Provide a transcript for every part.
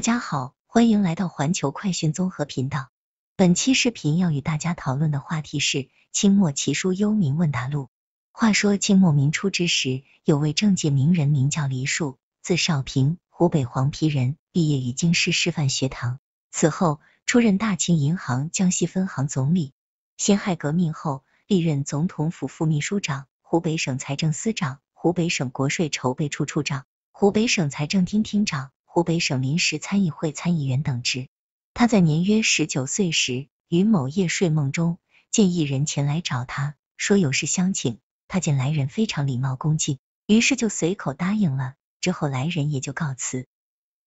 大家好，欢迎来到环球快讯综合频道。本期视频要与大家讨论的话题是清末奇书《幽冥问答录》。话说清末民初之时，有位政界名人，名叫黎树，字少平，湖北黄陂人，毕业于京师师范学堂，此后出任大清银行江西分行总理。辛亥革命后，历任总统府副秘书长、湖北省财政司长、湖北省国税筹备处处长、湖北省财政厅厅长。湖北省临时参议会参议员等职。他在年约十九岁时，于某夜睡梦中见一人前来找他，说有事相请。他见来人非常礼貌恭敬，于是就随口答应了。之后来人也就告辞。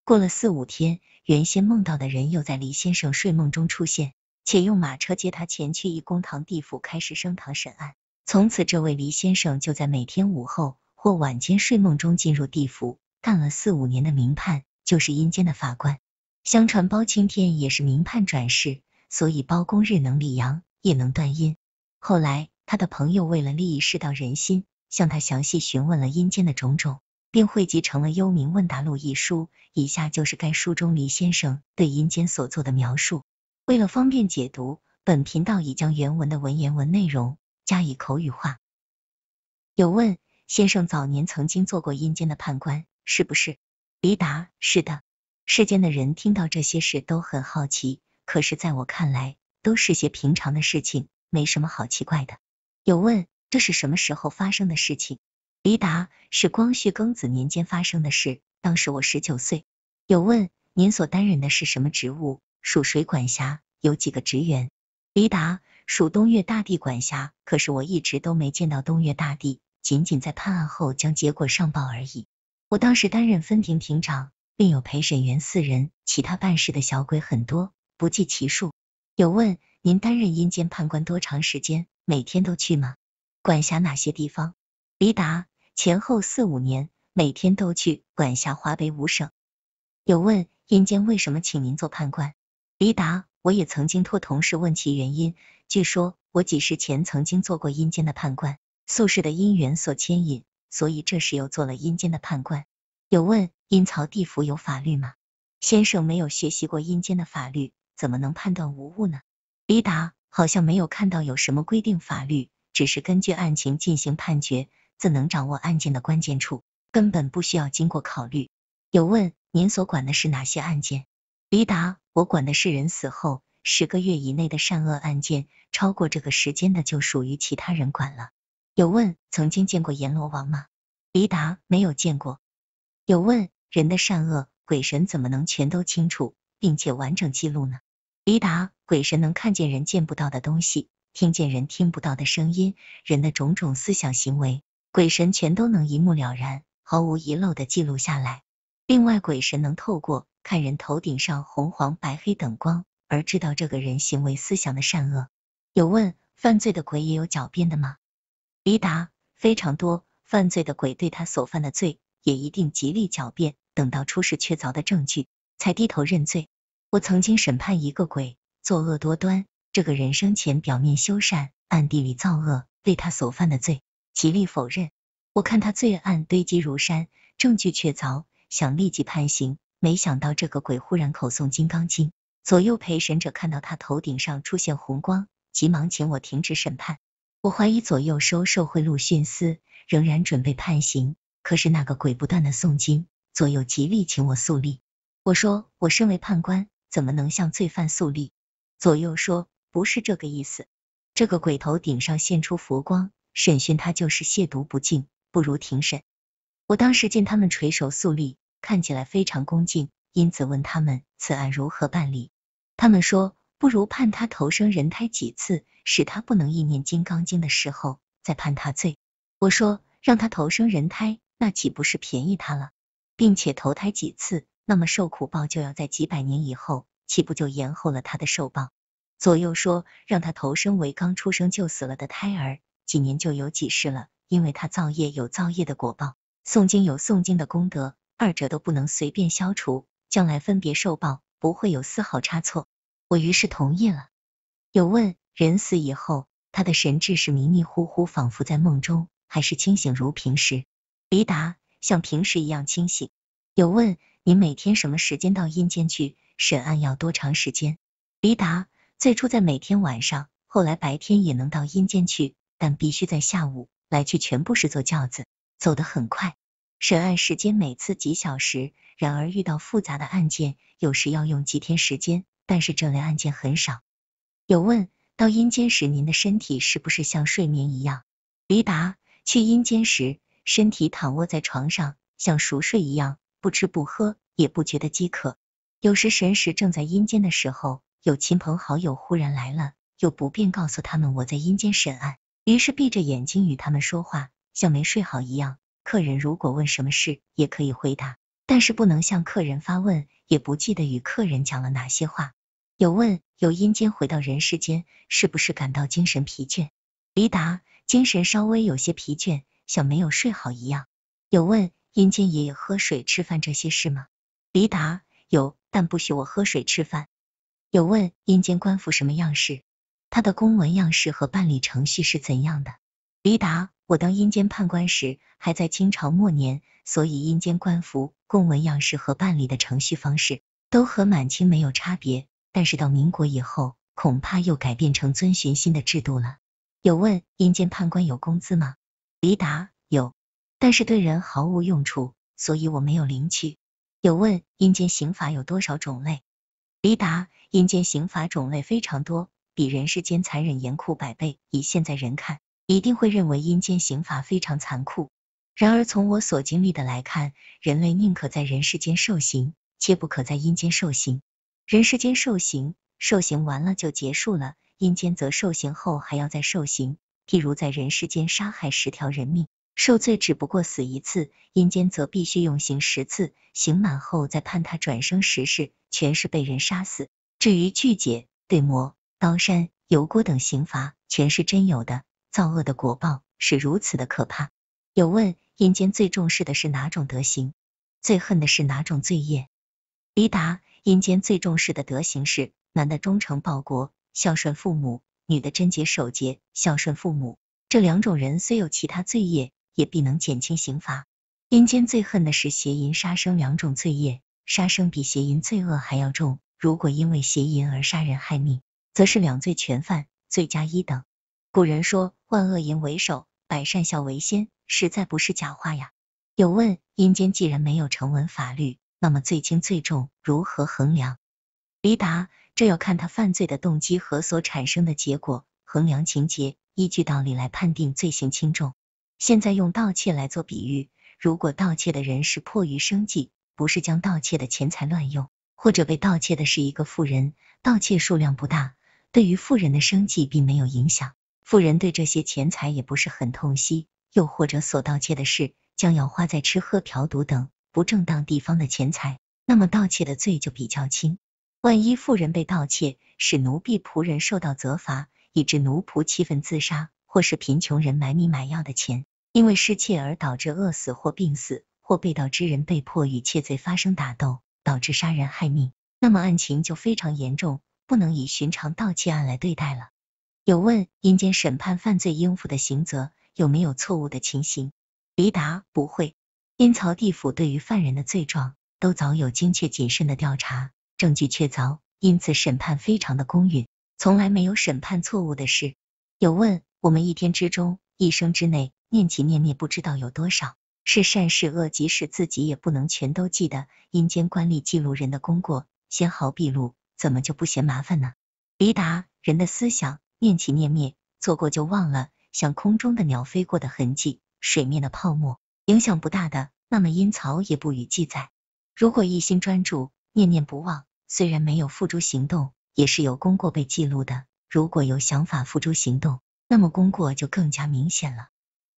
过了四五天，原先梦到的人又在黎先生睡梦中出现，且用马车接他前去一公堂地府开始升堂审案。从此，这位黎先生就在每天午后或晚间睡梦中进入地府，干了四五年的民判。就是阴间的法官。相传包青天也是明判转世，所以包公日能理阳，夜能断阴。后来，他的朋友为了利益世道人心，向他详细询问了阴间的种种，并汇集成了《幽冥问答录》一书。以下就是该书中黎先生对阴间所做的描述。为了方便解读，本频道已将原文的文言文内容加以口语化。有问：先生早年曾经做过阴间的判官，是不是？黎达，是的，世间的人听到这些事都很好奇，可是，在我看来，都是些平常的事情，没什么好奇怪的。有问，这是什么时候发生的事情？黎达，是光绪庚子年间发生的事，当时我十九岁。有问，您所担任的是什么职务？属谁管辖？有几个职员？黎达，属东岳大帝管辖，可是我一直都没见到东岳大帝，仅仅在判案后将结果上报而已。我当时担任分庭庭长，另有陪审员四人，其他办事的小鬼很多，不计其数。有问：您担任阴间判官多长时间？每天都去吗？管辖哪些地方？离达：前后四五年，每天都去，管辖华北五省。有问：阴间为什么请您做判官？离达：我也曾经托同事问其原因，据说我几十前曾经做过阴间的判官，宿世的因缘所牵引。所以这时又做了阴间的判官。有问：阴曹地府有法律吗？先生没有学习过阴间的法律，怎么能判断无误呢？李达好像没有看到有什么规定法律，只是根据案情进行判决，自能掌握案件的关键处，根本不需要经过考虑。有问：您所管的是哪些案件？李达：我管的是人死后十个月以内的善恶案件，超过这个时间的就属于其他人管了。有问：曾经见过阎罗王吗？离达没有见过。有问：人的善恶，鬼神怎么能全都清楚，并且完整记录呢？离达：鬼神能看见人见不到的东西，听见人听不到的声音，人的种种思想行为，鬼神全都能一目了然，毫无遗漏的记录下来。另外，鬼神能透过看人头顶上红黄白黑等光，而知道这个人行为思想的善恶。有问：犯罪的鬼也有狡辩的吗？李达非常多，犯罪的鬼对他所犯的罪也一定极力狡辩，等到出示确凿的证据，才低头认罪。我曾经审判一个鬼，作恶多端，这个人生前表面修善，暗地里造恶，对他所犯的罪极力否认。我看他罪案堆积如山，证据确凿，想立即判刑，没想到这个鬼忽然口诵金刚经，左右陪审者看到他头顶上出现红光，急忙请我停止审判。我怀疑左右收受贿赂徇私，仍然准备判刑。可是那个鬼不断的诵经，左右极力请我肃立。我说我身为判官，怎么能向罪犯肃立？左右说不是这个意思。这个鬼头顶上现出佛光，审讯他就是亵渎不敬，不如停审。我当时见他们垂手肃立，看起来非常恭敬，因此问他们此案如何办理？他们说。不如判他投生人胎几次，使他不能意念金刚经的时候再判他罪。我说让他投生人胎，那岂不是便宜他了？并且投胎几次，那么受苦报就要在几百年以后，岂不就延后了他的受报？左右说让他投生为刚出生就死了的胎儿，几年就有几世了，因为他造业有造业的果报，诵经有诵经的功德，二者都不能随便消除，将来分别受报不会有丝毫差错。我于是同意了。有问：人死以后，他的神志是迷迷糊糊，仿佛在梦中，还是清醒如平时？黎达像平时一样清醒。有问：你每天什么时间到阴间去审案？要多长时间？黎达最初在每天晚上，后来白天也能到阴间去，但必须在下午。来去全部是坐轿子，走得很快。审案时间每次几小时，然而遇到复杂的案件，有时要用几天时间。但是这类案件很少。有问到阴间时，您的身体是不是像睡眠一样？李答：去阴间时，身体躺卧在床上，像熟睡一样，不吃不喝，也不觉得饥渴。有时神识正在阴间的时候，有亲朋好友忽然来了，又不便告诉他们我在阴间审案，于是闭着眼睛与他们说话，像没睡好一样。客人如果问什么事，也可以回答。但是不能向客人发问，也不记得与客人讲了哪些话。有问，有阴间回到人世间，是不是感到精神疲倦？黎达，精神稍微有些疲倦，像没有睡好一样。有问，阴间爷爷喝水、吃饭这些事吗？黎达，有，但不许我喝水、吃饭。有问，阴间官府什么样式？他的公文样式和办理程序是怎样的？黎达，我当阴间判官时还在清朝末年，所以阴间官服、公文样式和办理的程序方式都和满清没有差别。但是到民国以后，恐怕又改变成遵循新的制度了。有问：阴间判官有工资吗？黎达有，但是对人毫无用处，所以我没有领取。有问：阴间刑法有多少种类？黎达，阴间刑法种类非常多，比人世间残忍严酷百倍。以现在人看。一定会认为阴间刑罚非常残酷。然而从我所经历的来看，人类宁可在人世间受刑，切不可在阴间受刑。人世间受刑，受刑完了就结束了；阴间则受刑后还要再受刑。譬如在人世间杀害十条人命，受罪只不过死一次；阴间则必须用刑十次，刑满后再判他转生十世，全是被人杀死。至于拒解、对魔、刀山、油锅等刑罚，全是真有的。造恶的果报是如此的可怕。有问：阴间最重视的是哪种德行？最恨的是哪种罪业？离答：阴间最重视的德行是男的忠诚报国、孝顺父母，女的贞洁守节、孝顺父母。这两种人虽有其他罪业，也必能减轻刑罚。阴间最恨的是邪淫、杀生两种罪业，杀生比邪淫罪恶还要重。如果因为邪淫而杀人害命，则是两罪全犯，罪加一等。古人说“万恶淫为首，百善孝为先”，实在不是假话呀。有问：阴间既然没有成文法律，那么罪轻罪重如何衡量？李达，这要看他犯罪的动机和所产生的结果，衡量情节，依据道理来判定罪行轻重。现在用盗窃来做比喻，如果盗窃的人是迫于生计，不是将盗窃的钱财乱用，或者被盗窃的是一个富人，盗窃数量不大，对于富人的生计并没有影响。富人对这些钱财也不是很痛惜，又或者所盗窃的是将要花在吃喝嫖赌等不正当地方的钱财，那么盗窃的罪就比较轻。万一富人被盗窃，使奴婢仆人受到责罚，以致奴仆气愤自杀，或是贫穷人买米买药的钱因为失窃而导致饿死或病死，或被盗之人被迫与窃贼发生打斗，导致杀人害命，那么案情就非常严重，不能以寻常盗窃案来对待了。有问：阴间审判犯罪应负的刑责有没有错误的情形？离达不会。阴曹地府对于犯人的罪状都早有精确谨慎的调查，证据确凿，因此审判非常的公允，从来没有审判错误的事。有问：我们一天之中，一生之内，念起念灭不知道有多少，是善是恶，即使自己也不能全都记得。阴间官吏记录人的功过，纤毫毕露，怎么就不嫌麻烦呢？离达人的思想。念起念灭，错过就忘了，像空中的鸟飞过的痕迹，水面的泡沫，影响不大的，那么阴曹也不予记载。如果一心专注，念念不忘，虽然没有付诸行动，也是有功过被记录的。如果有想法付诸行动，那么功过就更加明显了。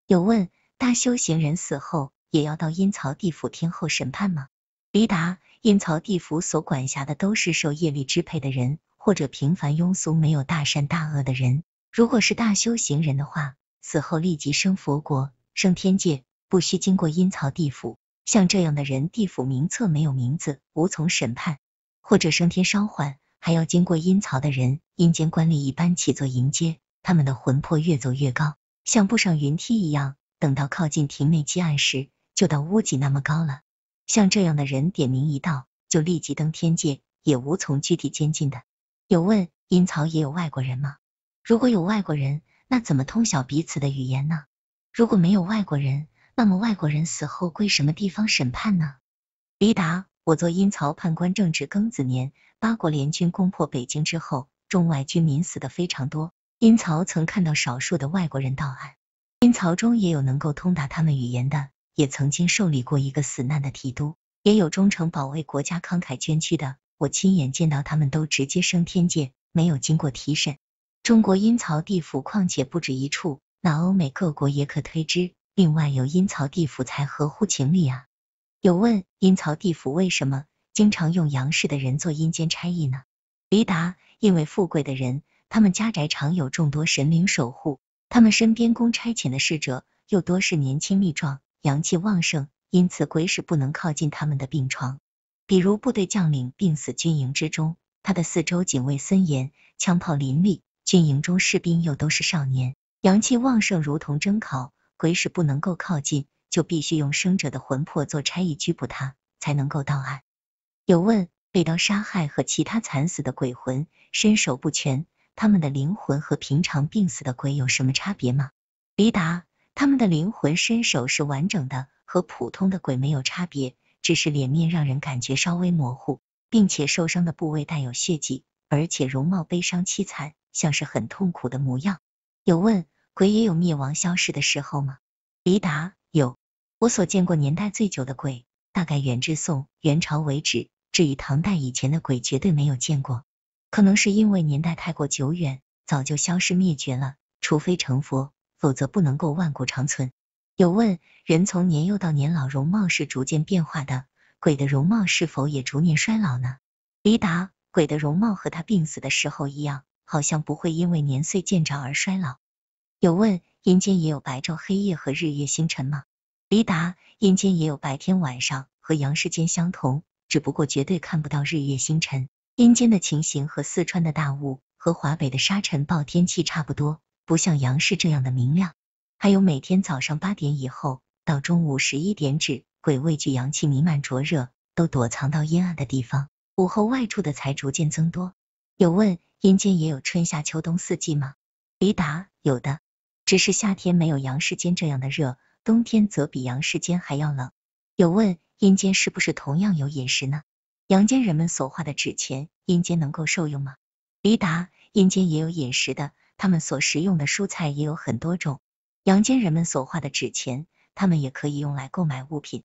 有问，大修行人死后也要到阴曹地府听候审判吗？离答，阴曹地府所管辖的都是受业力支配的人。或者平凡庸俗没有大善大恶的人，如果是大修行人的话，死后立即生佛国，升天界，不需经过阴曹地府。像这样的人，地府名册没有名字，无从审判；或者升天稍缓，还要经过阴曹的人，阴间官吏一般起坐迎接，他们的魂魄越走越高，像步上云梯一样。等到靠近庭内积案时，就到屋脊那么高了。像这样的人，点名一到，就立即登天界，也无从具体监禁的。有问，阴曹也有外国人吗？如果有外国人，那怎么通晓彼此的语言呢？如果没有外国人，那么外国人死后归什么地方审判呢？李答：我做阴曹判官正值庚子年，八国联军攻破北京之后，中外军民死的非常多。阴曹曾看到少数的外国人到案，阴曹中也有能够通达他们语言的，也曾经受理过一个死难的提督，也有忠诚保卫国家、慷慨捐躯的。我亲眼见到他们都直接升天界，没有经过提审。中国阴曹地府况且不止一处，那欧美各国也可推之。另外有阴曹地府才合乎情理啊。有问阴曹地府为什么经常用杨氏的人做阴间差役呢？回答，因为富贵的人，他们家宅常有众多神灵守护，他们身边供差遣的侍者又多是年轻力壮、阳气旺盛，因此鬼使不能靠近他们的病床。比如部队将领病死军营之中，他的四周警卫森严，枪炮林立，军营中士兵又都是少年，阳气旺盛，如同蒸烤，鬼使不能够靠近，就必须用生者的魂魄做差役拘捕他，才能够到案。有问：被刀杀害和其他惨死的鬼魂身手不全，他们的灵魂和平常病死的鬼有什么差别吗？李达，他们的灵魂身手是完整的，和普通的鬼没有差别。只是脸面让人感觉稍微模糊，并且受伤的部位带有血迹，而且容貌悲伤凄惨，像是很痛苦的模样。有问，鬼也有灭亡消失的时候吗？李答，有。我所见过年代最久的鬼，大概元至宋元朝为止，至于唐代以前的鬼，绝对没有见过。可能是因为年代太过久远，早就消失灭绝了，除非成佛，否则不能够万古长存。有问，人从年幼到年老，容貌是逐渐变化的，鬼的容貌是否也逐年衰老呢？离达，鬼的容貌和他病死的时候一样，好像不会因为年岁渐长而衰老。有问，阴间也有白昼、黑夜和日月星辰吗？离达，阴间也有白天晚上，和阳世间相同，只不过绝对看不到日月星辰。阴间的情形和四川的大雾和华北的沙尘暴天气差不多，不像阳世这样的明亮。还有每天早上八点以后到中午十一点止，鬼畏惧阳气弥漫灼热，都躲藏到阴暗的地方。午后外出的才逐渐增多。有问：阴间也有春夏秋冬四季吗？李答：有的，只是夏天没有阳世间这样的热，冬天则比阳世间还要冷。有问：阴间是不是同样有饮食呢？阳间人们所化的纸钱，阴间能够受用吗？李答：阴间也有饮食的，他们所食用的蔬菜也有很多种。阳间人们所画的纸钱，他们也可以用来购买物品。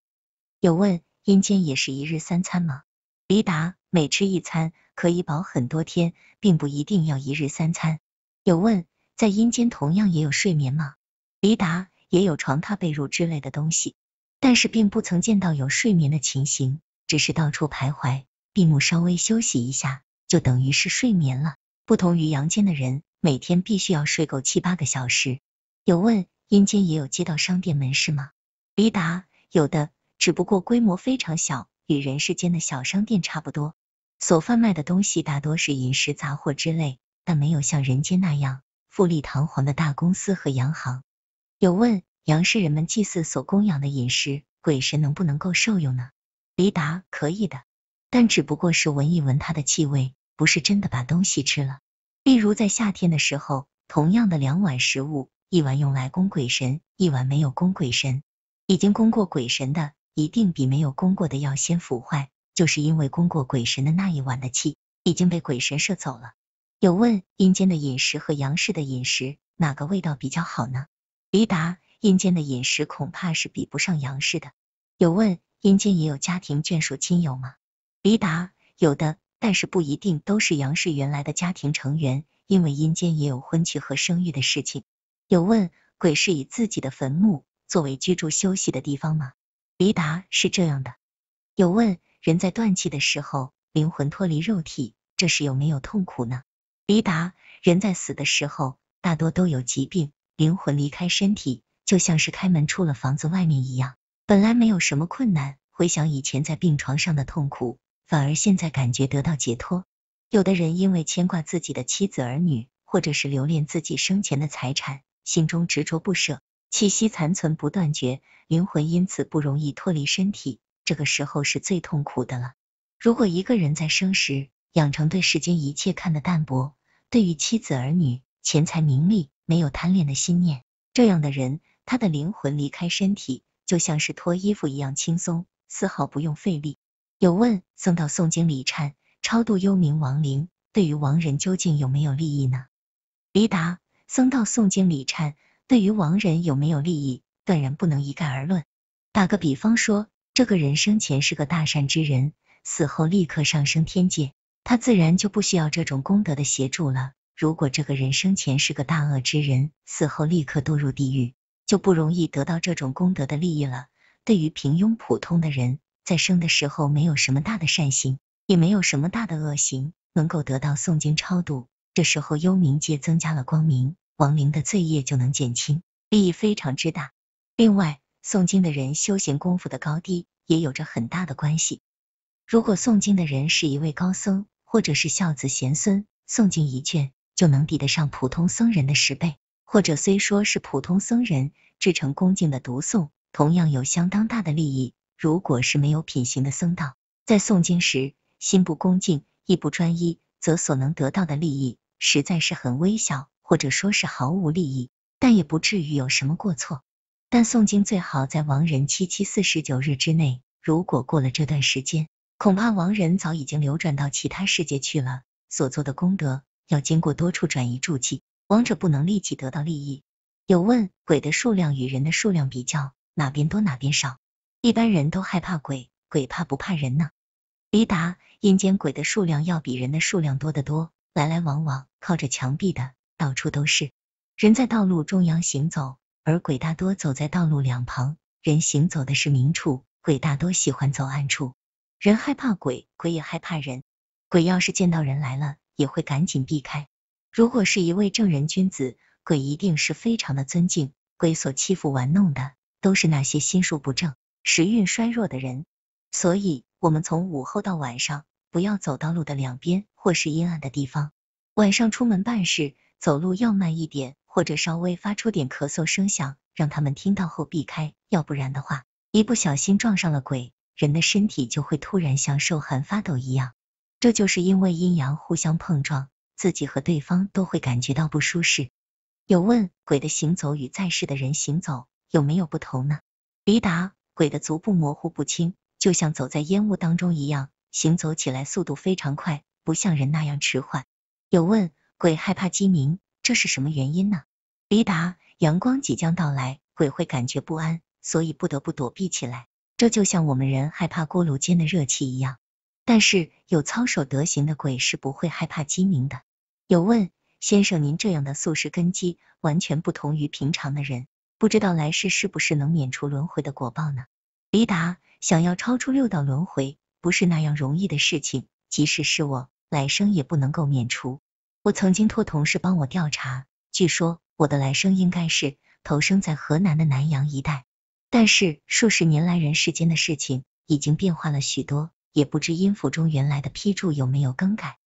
有问：阴间也是一日三餐吗？离达：每吃一餐可以饱很多天，并不一定要一日三餐。有问：在阴间同样也有睡眠吗？离达：也有床榻、被褥之类的东西，但是并不曾见到有睡眠的情形，只是到处徘徊，闭目稍微休息一下，就等于是睡眠了。不同于阳间的人，每天必须要睡够七八个小时。有问：阴间也有街道、商店、门市吗？李达有的，只不过规模非常小，与人世间的小商店差不多。所贩卖的东西大多是饮食杂货之类，但没有像人间那样富丽堂皇的大公司和洋行。有问：杨氏人们祭祀所供养的饮食，鬼神能不能够受用呢？李达可以的，但只不过是闻一闻它的气味，不是真的把东西吃了。例如在夏天的时候，同样的两碗食物。一碗用来供鬼神，一碗没有供鬼神，已经供过鬼神的，一定比没有供过的要先腐坏，就是因为供过鬼神的那一碗的气已经被鬼神摄走了。有问：阴间的饮食和阳世的饮食哪个味道比较好呢？离达：阴间的饮食恐怕是比不上阳世的。有问：阴间也有家庭眷属亲友吗？离达：有的，但是不一定都是阳世原来的家庭成员，因为阴间也有婚娶和生育的事情。有问：鬼是以自己的坟墓作为居住休息的地方吗？离达是这样的。有问：人在断气的时候，灵魂脱离肉体，这时有没有痛苦呢？离达：人在死的时候，大多都有疾病，灵魂离开身体，就像是开门出了房子外面一样，本来没有什么困难，回想以前在病床上的痛苦，反而现在感觉得到解脱。有的人因为牵挂自己的妻子儿女，或者是留恋自己生前的财产。心中执着不舍，气息残存不断绝，灵魂因此不容易脱离身体。这个时候是最痛苦的了。如果一个人在生时养成对世间一切看的淡薄，对于妻子儿女、钱财名利没有贪恋的心念，这样的人，他的灵魂离开身体，就像是脱衣服一样轻松，丝毫不用费力。有问：送到诵经礼忏，超度幽冥亡灵，对于亡人究竟有没有利益呢？离答。僧道诵经礼忏，对于亡人有没有利益，断然不能一概而论。打个比方说，这个人生前是个大善之人，死后立刻上升天界，他自然就不需要这种功德的协助了。如果这个人生前是个大恶之人，死后立刻堕入地狱，就不容易得到这种功德的利益了。对于平庸普通的人，在生的时候没有什么大的善行，也没有什么大的恶行，能够得到诵经超度。这时候，幽冥界增加了光明，亡灵的罪业就能减轻，利益非常之大。另外，诵经的人修行功夫的高低也有着很大的关系。如果诵经的人是一位高僧，或者是孝子贤孙，诵经一卷就能抵得上普通僧人的十倍；或者虽说是普通僧人，至诚恭敬的读诵，同样有相当大的利益。如果是没有品行的僧道，在诵经时心不恭敬，意不专一。则所能得到的利益实在是很微小，或者说是毫无利益，但也不至于有什么过错。但诵经最好在亡人七七四十九日之内，如果过了这段时间，恐怕亡人早已经流转到其他世界去了。所做的功德要经过多处转移助记，亡者不能立即得到利益。有问：鬼的数量与人的数量比较，哪边多哪边少？一般人都害怕鬼，鬼怕不怕人呢？离达，阴间鬼的数量要比人的数量多得多，来来往往，靠着墙壁的到处都是。人在道路中央行走，而鬼大多走在道路两旁。人行走的是明处，鬼大多喜欢走暗处。人害怕鬼，鬼也害怕人。鬼要是见到人来了，也会赶紧避开。如果是一位正人君子，鬼一定是非常的尊敬。鬼所欺负玩弄的，都是那些心术不正、时运衰弱的人。所以。我们从午后到晚上，不要走道路的两边或是阴暗的地方。晚上出门办事，走路要慢一点，或者稍微发出点咳嗽声响，让他们听到后避开。要不然的话，一不小心撞上了鬼，人的身体就会突然像受寒发抖一样。这就是因为阴阳互相碰撞，自己和对方都会感觉到不舒适。有问鬼的行走与在世的人行走有没有不同呢？离答鬼的足部模糊不清。就像走在烟雾当中一样，行走起来速度非常快，不像人那样迟缓。有问：鬼害怕鸡鸣，这是什么原因呢？黎达：阳光即将到来，鬼会感觉不安，所以不得不躲避起来。这就像我们人害怕锅炉间的热气一样。但是有操守德行的鬼是不会害怕鸡鸣的。有问：先生，您这样的素食根基，完全不同于平常的人，不知道来世是不是能免除轮回的果报呢？黎达。想要超出六道轮回，不是那样容易的事情。即使是我来生也不能够免除。我曾经托同事帮我调查，据说我的来生应该是投生在河南的南阳一带。但是数十年来人世间的事情已经变化了许多，也不知音府中原来的批注有没有更改。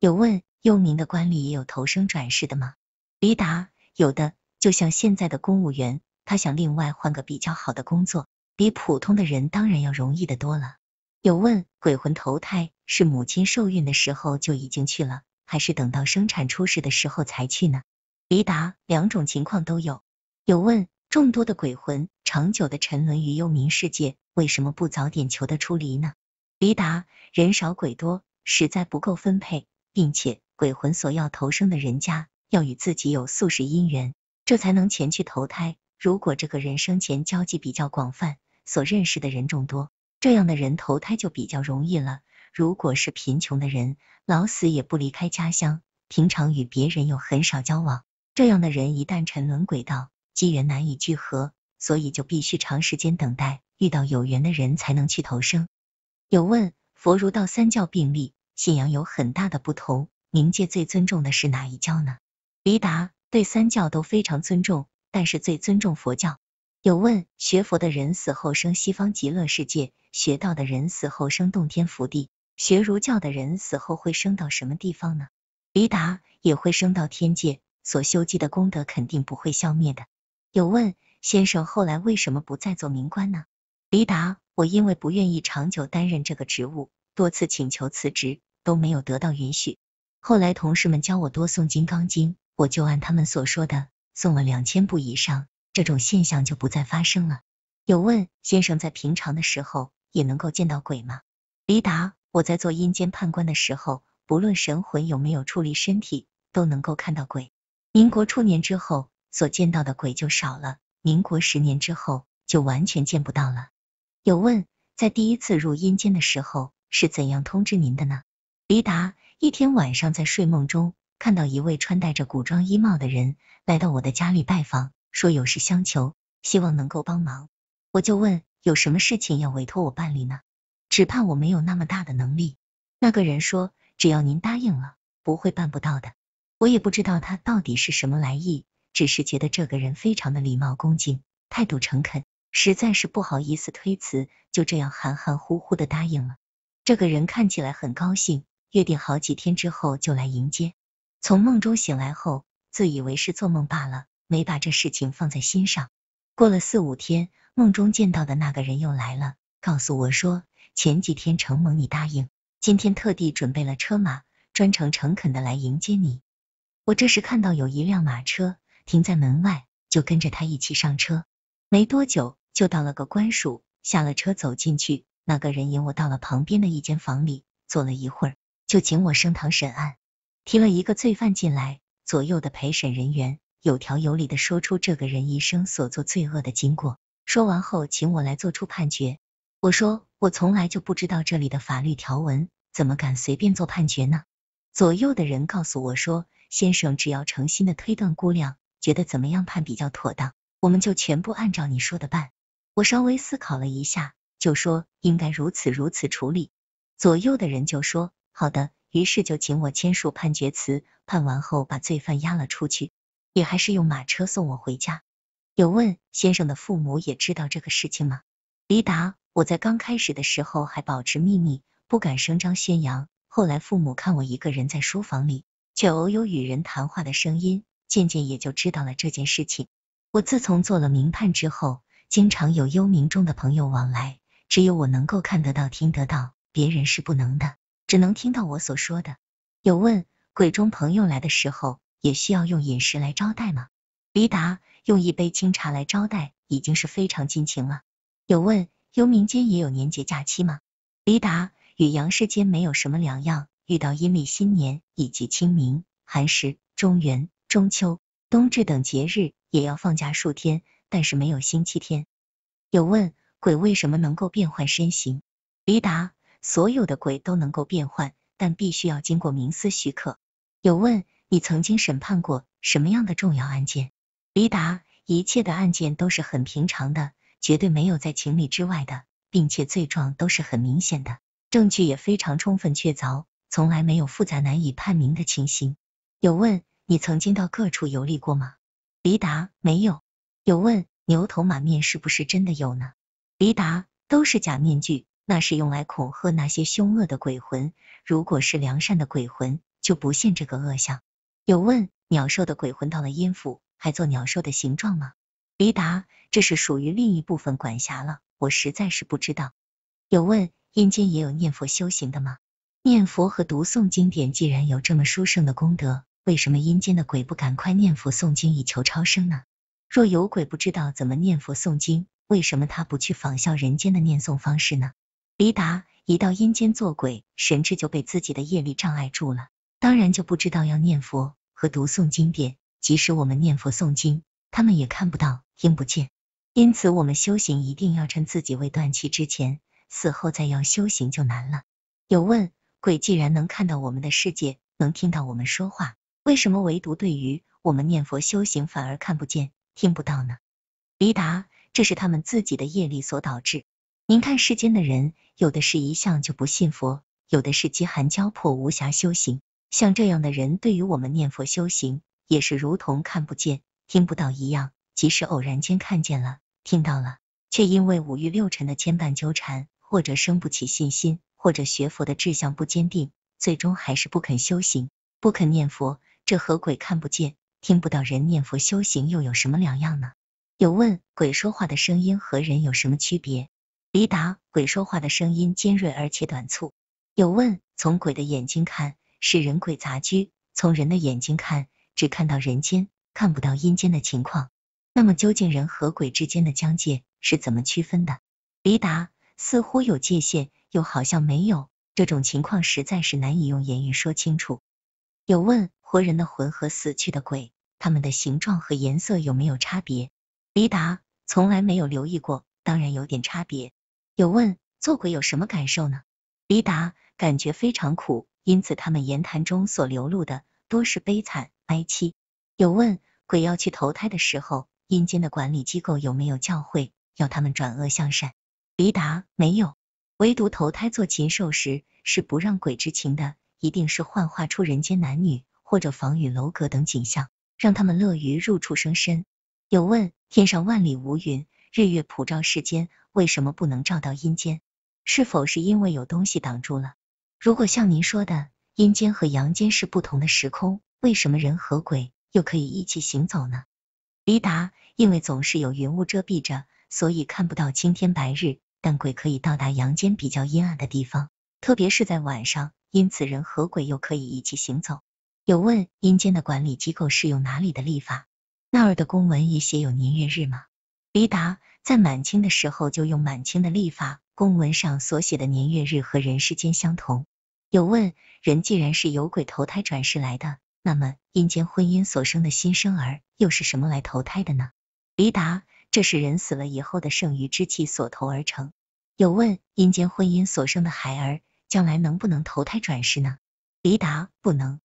有问：幽冥的官吏也有投生转世的吗？李达有的，就像现在的公务员，他想另外换个比较好的工作。比普通的人当然要容易的多了。有问：鬼魂投胎是母亲受孕的时候就已经去了，还是等到生产出世的时候才去呢？离达：两种情况都有。有问：众多的鬼魂长久的沉沦于幽冥世界，为什么不早点求得出离呢？离达：人少鬼多，实在不够分配，并且鬼魂所要投生的人家要与自己有宿世姻缘，这才能前去投胎。如果这个人生前交际比较广泛，所认识的人众多，这样的人投胎就比较容易了。如果是贫穷的人，老死也不离开家乡，平常与别人又很少交往，这样的人一旦沉沦轨道，机缘难以聚合，所以就必须长时间等待，遇到有缘的人才能去投生。有问：佛、儒、道三教并立，信仰有很大的不同，冥界最尊重的是哪一教呢？离达对三教都非常尊重，但是最尊重佛教。有问：学佛的人死后生西方极乐世界，学道的人死后生洞天福地，学儒教的人死后会升到什么地方呢？离达也会升到天界，所修积的功德肯定不会消灭的。有问：先生后来为什么不再做冥官呢？离达：我因为不愿意长久担任这个职务，多次请求辞职都没有得到允许。后来同事们教我多诵《金刚经》，我就按他们所说的诵了两千部以上。这种现象就不再发生了。有问：先生在平常的时候也能够见到鬼吗？李达：我在做阴间判官的时候，不论神魂有没有处离身体，都能够看到鬼。民国初年之后所见到的鬼就少了，民国十年之后就完全见不到了。有问：在第一次入阴间的时候是怎样通知您的呢？李达：一天晚上在睡梦中看到一位穿戴着古装衣帽的人来到我的家里拜访。说有事相求，希望能够帮忙。我就问有什么事情要委托我办理呢？只怕我没有那么大的能力。那个人说，只要您答应了，不会办不到的。我也不知道他到底是什么来意，只是觉得这个人非常的礼貌恭敬，态度诚恳，实在是不好意思推辞，就这样含含糊糊的答应了。这个人看起来很高兴，约定好几天之后就来迎接。从梦中醒来后，自以为是做梦罢了。没把这事情放在心上。过了四五天，梦中见到的那个人又来了，告诉我说前几天承蒙你答应，今天特地准备了车马，专程诚恳的来迎接你。我这时看到有一辆马车停在门外，就跟着他一起上车。没多久就到了个官署，下了车走进去，那个人引我到了旁边的一间房里，坐了一会儿，就请我升堂审案，提了一个罪犯进来，左右的陪审人员。有条有理的说出这个人一生所做罪恶的经过。说完后，请我来做出判决。我说，我从来就不知道这里的法律条文，怎么敢随便做判决呢？左右的人告诉我说，先生只要诚心的推断，估量，觉得怎么样判比较妥当，我们就全部按照你说的办。我稍微思考了一下，就说应该如此如此处理。左右的人就说好的，于是就请我签署判决词。判完后，把罪犯押了出去。也还是用马车送我回家。有问先生的父母也知道这个事情吗？李达，我在刚开始的时候还保持秘密，不敢声张宣扬。后来父母看我一个人在书房里，却偶有与人谈话的声音，渐渐也就知道了这件事情。我自从做了名判之后，经常有幽冥中的朋友往来，只有我能够看得到、听得到，别人是不能的，只能听到我所说的。有问鬼中朋友来的时候。也需要用饮食来招待吗？离达用一杯清茶来招待，已经是非常尽情了。有问：幽冥间也有年节假期吗？离达与阳世间没有什么两样，遇到阴历新年以及清明、寒食、中元、中秋、冬至等节日，也要放假数天，但是没有星期天。有问：鬼为什么能够变换身形？离达：所有的鬼都能够变换，但必须要经过冥司许可。有问。你曾经审判过什么样的重要案件？黎达，一切的案件都是很平常的，绝对没有在情理之外的，并且罪状都是很明显的，证据也非常充分确凿，从来没有复杂难以判明的情形。有问，你曾经到各处游历过吗？黎达，没有。有问，牛头马面是不是真的有呢？黎达，都是假面具，那是用来恐吓那些凶恶的鬼魂，如果是良善的鬼魂，就不现这个恶相。有问：鸟兽的鬼魂到了阴府，还做鸟兽的形状吗？离达：这是属于另一部分管辖了，我实在是不知道。有问：阴间也有念佛修行的吗？念佛和读诵经典，既然有这么殊胜的功德，为什么阴间的鬼不赶快念佛诵经以求超生呢？若有鬼不知道怎么念佛诵经，为什么他不去仿效人间的念诵方式呢？离达：一到阴间做鬼，神智就被自己的业力障碍住了。当然就不知道要念佛和读诵经典，即使我们念佛诵经，他们也看不到、听不见。因此，我们修行一定要趁自己未断气之前，死后再要修行就难了。有问：鬼既然能看到我们的世界，能听到我们说话，为什么唯独对于我们念佛修行反而看不见、听不到呢？离达：这是他们自己的业力所导致。您看世间的人，有的是一向就不信佛，有的是饥寒交迫无暇修行。像这样的人，对于我们念佛修行，也是如同看不见、听不到一样。即使偶然间看见了、听到了，却因为五欲六尘的牵绊纠缠，或者生不起信心，或者学佛的志向不坚定，最终还是不肯修行、不肯念佛。这和鬼看不见、听不到，人念佛修行又有什么两样呢？有问：鬼说话的声音和人有什么区别？离答：鬼说话的声音尖锐而且短促。有问：从鬼的眼睛看？是人鬼杂居，从人的眼睛看，只看到人间，看不到阴间的情况。那么究竟人和鬼之间的疆界是怎么区分的？黎达似乎有界限，又好像没有，这种情况实在是难以用言语说清楚。有问：活人的魂和死去的鬼，他们的形状和颜色有没有差别？黎达从来没有留意过，当然有点差别。有问：做鬼有什么感受呢？黎达感觉非常苦。因此，他们言谈中所流露的多是悲惨、哀戚。有问：鬼要去投胎的时候，阴间的管理机构有没有教诲，要他们转恶向善？离答：没有，唯独投胎做禽兽时，是不让鬼知情的，一定是幻化出人间男女或者房宇楼阁等景象，让他们乐于入畜生身。有问：天上万里无云，日月普照世间，为什么不能照到阴间？是否是因为有东西挡住了？如果像您说的，阴间和阳间是不同的时空，为什么人和鬼又可以一起行走呢？离达，因为总是有云雾遮蔽着，所以看不到青天白日，但鬼可以到达阳间比较阴暗的地方，特别是在晚上，因此人和鬼又可以一起行走。有问，阴间的管理机构是用哪里的历法？那儿的公文也写有年月日吗？离达，在满清的时候就用满清的历法。公文上所写的年月日和人世间相同。有问：人既然是由鬼投胎转世来的，那么阴间婚姻所生的新生儿又是什么来投胎的呢？离答：这是人死了以后的剩余之气所投而成。有问：阴间婚姻所生的孩儿将来能不能投胎转世呢？离答：不能。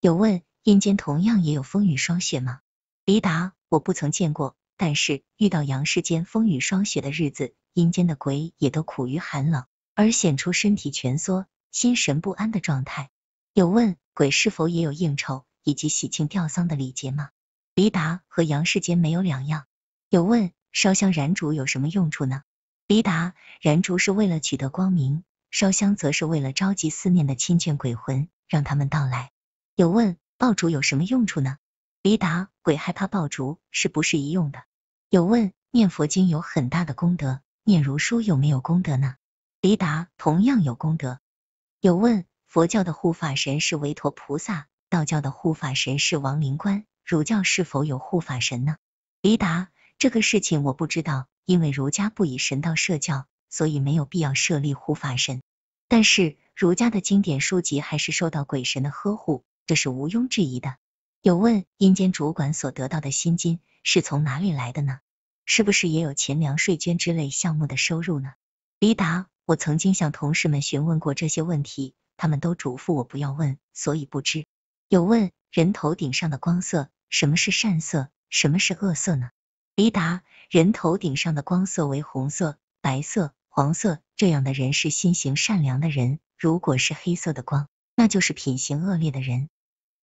有问：阴间同样也有风雨霜雪吗？离答：我不曾见过。但是遇到阳世间风雨霜雪的日子，阴间的鬼也都苦于寒冷，而显出身体蜷缩、心神不安的状态。有问鬼是否也有应酬以及喜庆吊丧的礼节吗？离答和阳世间没有两样。有问烧香燃烛有什么用处呢？离答燃烛是为了取得光明，烧香则是为了召集思念的亲眷鬼魂，让他们到来。有问爆竹有什么用处呢？离答鬼害怕爆竹，是不适宜用的。有问，念佛经有很大的功德，念如书有没有功德呢？离达同样有功德。有问，佛教的护法神是韦陀菩萨，道教的护法神是王灵官，儒教是否有护法神呢？离达，这个事情我不知道，因为儒家不以神道设教，所以没有必要设立护法神。但是，儒家的经典书籍还是受到鬼神的呵护，这是毋庸置疑的。有问：阴间主管所得到的薪金是从哪里来的呢？是不是也有钱粮税捐之类项目的收入呢？黎达，我曾经向同事们询问过这些问题，他们都嘱咐我不要问，所以不知。有问：人头顶上的光色，什么是善色，什么是恶色呢？黎达，人头顶上的光色为红色、白色、黄色，这样的人是心行善良的人；如果是黑色的光，那就是品行恶劣的人。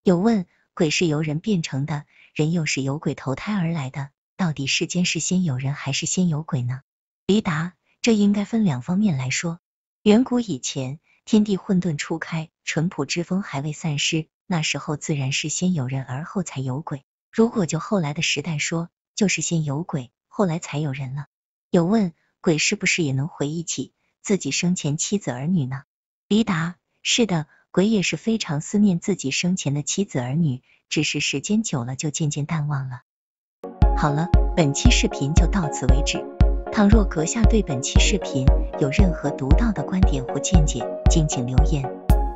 有问。鬼是由人变成的，人又是由鬼投胎而来的，到底世间是先有人还是先有鬼呢？离达，这应该分两方面来说。远古以前，天地混沌初开，淳朴之风还未散失，那时候自然是先有人，而后才有鬼。如果就后来的时代说，就是先有鬼，后来才有人了。有问，鬼是不是也能回忆起自己生前妻子儿女呢？离达，是的。鬼也是非常思念自己生前的妻子儿女，只是时间久了就渐渐淡忘了。好了，本期视频就到此为止。倘若阁下对本期视频有任何独到的观点或见解，敬请留言。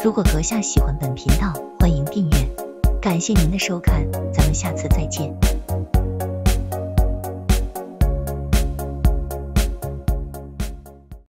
如果阁下喜欢本频道，欢迎订阅。感谢您的收看，咱们下次再见。